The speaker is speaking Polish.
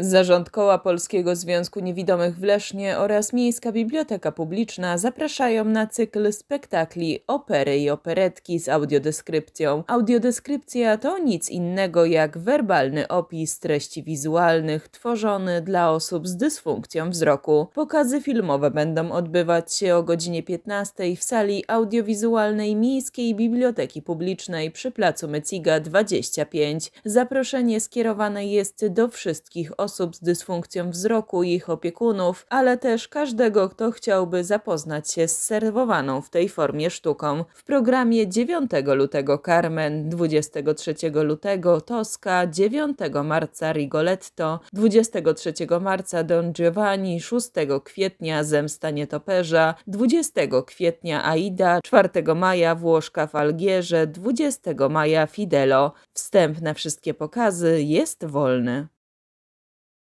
Zarząd Koła Polskiego Związku Niewidomych w Lesznie oraz Miejska Biblioteka Publiczna zapraszają na cykl spektakli, opery i operetki z audiodeskrypcją. Audiodeskrypcja to nic innego jak werbalny opis treści wizualnych tworzony dla osób z dysfunkcją wzroku. Pokazy filmowe będą odbywać się o godzinie 15 w sali audiowizualnej Miejskiej Biblioteki Publicznej przy placu Meciga 25. Zaproszenie skierowane jest do wszystkich osób, osób z dysfunkcją wzroku i ich opiekunów, ale też każdego, kto chciałby zapoznać się z serwowaną w tej formie sztuką. W programie 9 lutego Carmen, 23 lutego Tosca, 9 marca Rigoletto, 23 marca Don Giovanni, 6 kwietnia Zemsta Nietoperza, 20 kwietnia Aida, 4 maja Włoszka w Algierze, 20 maja Fidelo. Wstęp na wszystkie pokazy jest wolny.